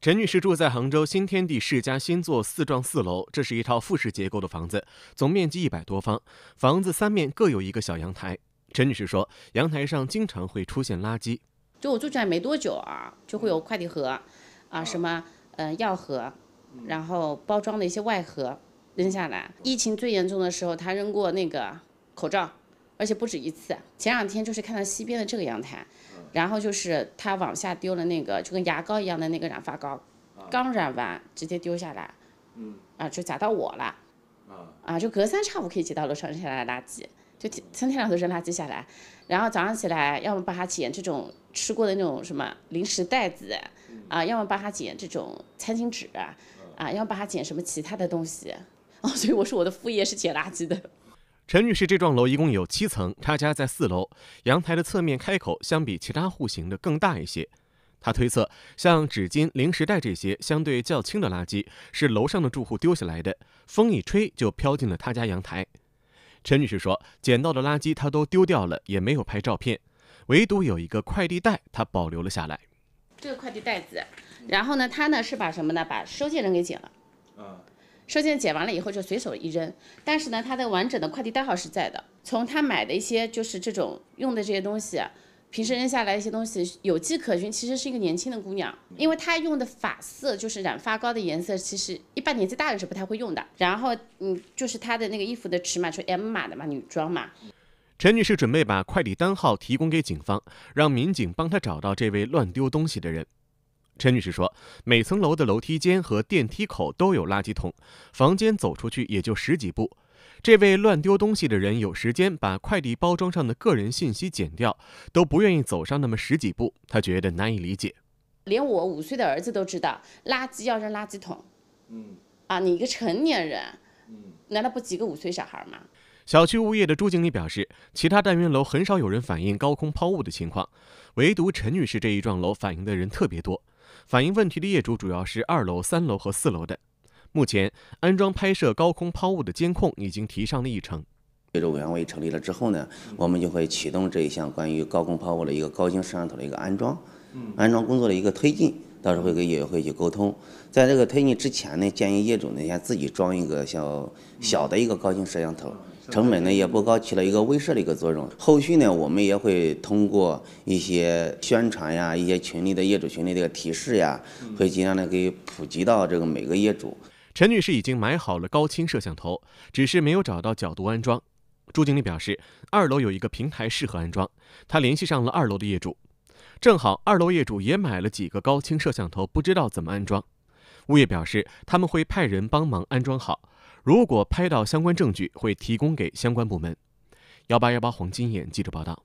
陈女士住在杭州新天地世家新座四幢四楼，这是一套复式结构的房子，总面积一百多方。房子三面各有一个小阳台。陈女士说，阳台上经常会出现垃圾。就我住进来没多久啊，就会有快递盒，啊什么，嗯药盒，然后包装的一些外盒扔下来。疫情最严重的时候，他扔过那个口罩，而且不止一次。前两天就是看到西边的这个阳台。然后就是他往下丢了那个就跟牙膏一样的那个染发膏，刚染完直接丢下来，嗯，啊就砸到我了，啊就隔三差五可以捡到楼上扔下来的垃圾，就三天两头扔垃圾下来，然后早上起来要么帮他捡这种吃过的那种什么零食袋子，啊，要么帮他捡这种餐巾纸啊，啊，要么帮他捡什么其他的东西，哦，所以我说我的副业是捡垃圾的。陈女士，这幢楼一共有七层，她家在四楼，阳台的侧面开口相比其他户型的更大一些。她推测，像纸巾、零食袋这些相对较轻的垃圾，是楼上的住户丢下来的，风一吹就飘进了她家阳台。陈女士说，捡到的垃圾她都丢掉了，也没有拍照片，唯独有一个快递袋她保留了下来。这个快递袋子，然后呢，她呢是把什么呢？把收件人给剪了。收件捡完了以后就随手一扔，但是呢，它的完整的快递单号是在的。从他买的一些就是这种用的这些东西，平时扔下来一些东西有迹可循。其实是一个年轻的姑娘，因为她用的发色就是染发膏的颜色，其实一般年纪大的是不太会用的。然后嗯，就是她的那个衣服的尺码是 M 码的嘛，女装嘛。陈女士准备把快递单号提供给警方，让民警帮她找到这位乱丢东西的人。陈女士说：“每层楼的楼梯间和电梯口都有垃圾桶，房间走出去也就十几步。这位乱丢东西的人有时间把快递包装上的个人信息剪掉，都不愿意走上那么十几步，她觉得难以理解。连我五岁的儿子都知道垃圾要扔垃圾桶，嗯，啊，你一个成年人，嗯，难道不几个五岁小孩吗？”小区物业的朱经理表示，其他单元楼很少有人反映高空抛物的情况，唯独陈女士这一幢楼反映的人特别多。反映问题的业主主要是二楼、三楼和四楼的。目前，安装拍摄高空抛物的监控已经提上了议程。业主委员会成立了之后呢，我们就会启动这一项关于高空抛物的一个高清摄像头的一个安装，安装工作的一个推进。到时候会跟业委会去沟通，在这个推进之前呢，建议业主呢先自己装一个小小的一个高清摄像头，成本呢也不高，起了一个威慑的一个作用。后续呢，我们也会通过一些宣传呀，一些群里的业主群里的提示呀，会尽量的给普及到这个每个业主。陈女士已经买好了高清摄像头，只是没有找到角度安装。朱经理表示，二楼有一个平台适合安装，他联系上了二楼的业主。正好二楼业主也买了几个高清摄像头，不知道怎么安装。物业表示他们会派人帮忙安装好，如果拍到相关证据，会提供给相关部门。幺八幺八黄金眼记者报道。